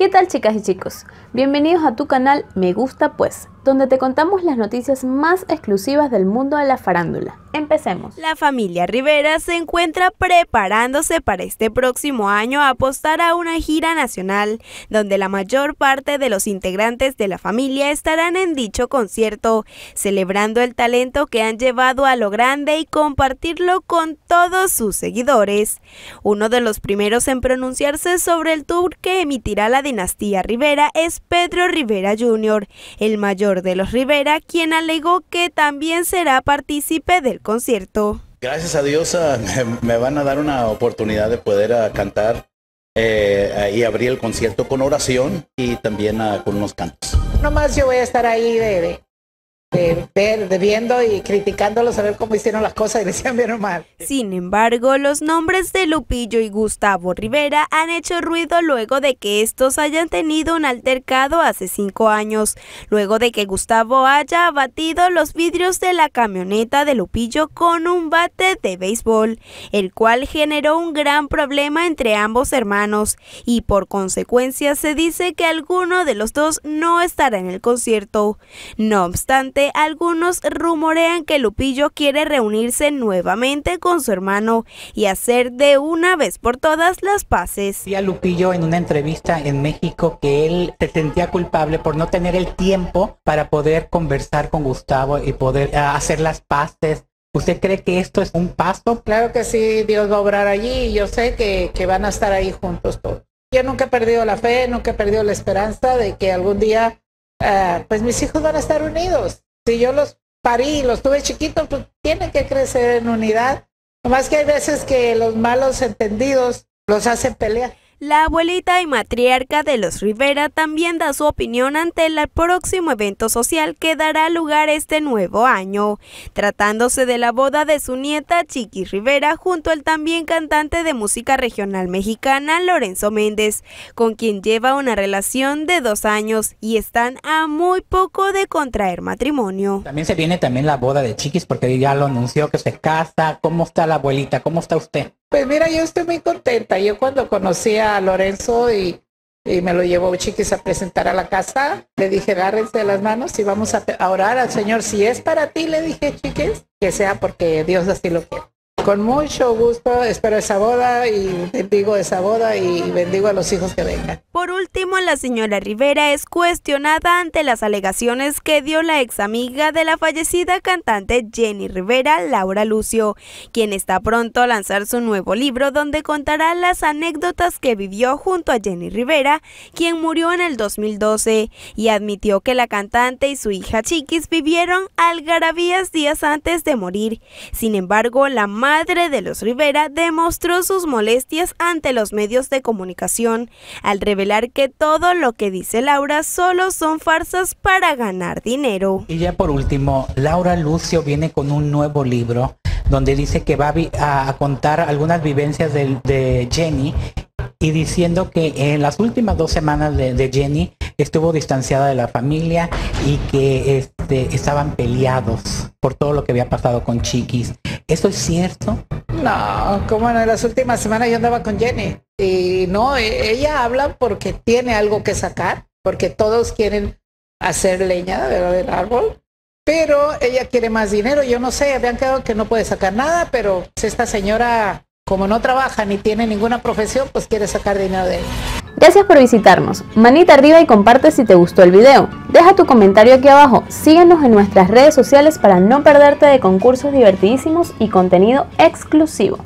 ¿Qué tal chicas y chicos? Bienvenidos a tu canal Me Gusta Pues, donde te contamos las noticias más exclusivas del mundo de la farándula. La familia Rivera se encuentra preparándose para este próximo año a apostar a una gira nacional, donde la mayor parte de los integrantes de la familia estarán en dicho concierto, celebrando el talento que han llevado a lo grande y compartirlo con todos sus seguidores. Uno de los primeros en pronunciarse sobre el tour que emitirá la dinastía Rivera es Pedro Rivera Jr., el mayor de los Rivera, quien alegó que también será partícipe del concierto Gracias a Dios ah, me van a dar una oportunidad de poder ah, cantar y eh, abrir el concierto con oración y también ah, con unos cantos. Nomás yo voy a estar ahí bebé debiendo y criticándolos a ver cómo hicieron las cosas y bien o mal. Sin embargo, los nombres de Lupillo y Gustavo Rivera han hecho ruido luego de que estos hayan tenido un altercado hace cinco años, luego de que Gustavo haya abatido los vidrios de la camioneta de Lupillo con un bate de béisbol, el cual generó un gran problema entre ambos hermanos y por consecuencia se dice que alguno de los dos no estará en el concierto. No obstante, algunos algunos rumorean que Lupillo quiere reunirse nuevamente con su hermano y hacer de una vez por todas las paces. y a Lupillo en una entrevista en México que él se sentía culpable por no tener el tiempo para poder conversar con Gustavo y poder ah, hacer las paces ¿Usted cree que esto es un paso? Claro que sí, Dios va a obrar allí y yo sé que, van a estar ahí juntos todos. Yo nunca he perdido la fe, nunca he perdido la esperanza de que algún día, ah, pues mis hijos van a estar unidos si yo los parí y los tuve chiquitos, pues tienen que crecer en unidad. Nomás que hay veces que los malos entendidos los hacen pelear. La abuelita y matriarca de los Rivera también da su opinión ante el próximo evento social que dará lugar este nuevo año, tratándose de la boda de su nieta Chiqui Rivera junto al también cantante de música regional mexicana Lorenzo Méndez, con quien lleva una relación de dos años y están a muy poco de contraer matrimonio. También se viene también la boda de Chiquis porque ya lo anunció que se casa. ¿Cómo está la abuelita? ¿Cómo está usted? Pues mira, yo estoy muy contenta. Yo cuando conocí a Lorenzo y, me lo llevó Chiquis a presentar a la casa, le dije, agárrense las manos y vamos a, a orar al Señor. Si es para ti, le dije, Chiquis, que sea porque Dios así lo quiere. Con mucho gusto, espero esa boda y bendigo esa boda y bendigo a los hijos que vengan. Por último, la señora Rivera es cuestionada ante las alegaciones que dio la ex amiga de la fallecida cantante Jenny Rivera, Laura Lucio, quien está pronto a lanzar su nuevo libro donde contará las anécdotas que vivió junto a Jenny Rivera, quien murió en el 2012, y admitió que la cantante y su hija Chiquis vivieron algarabías días antes de morir. Sin embargo, la más madre de los Rivera demostró sus molestias ante los medios de comunicación al revelar que todo lo que dice Laura solo son farsas para ganar dinero. Y ya por último, Laura Lucio viene con un nuevo libro donde dice que va a, contar algunas vivencias de, Jenny y diciendo que en las últimas dos semanas de, Jenny estuvo distanciada de la familia y que este, estaban peleados por todo lo que había pasado con Chiquis. ¿Esto es cierto? No, como en las últimas semanas yo andaba con Jenny y no, e, ella habla porque tiene algo que sacar, porque todos quieren hacer leña del, árbol, pero ella quiere más dinero, yo no sé, habían quedado que no puede sacar nada, pero esta señora como no trabaja ni tiene ninguna profesión, pues quiere sacar dinero de Gracias por visitarnos. Manita arriba y comparte si te gustó el video. Deja tu comentario aquí abajo. Síguenos en nuestras redes sociales para no perderte de concursos divertidísimos y contenido exclusivo.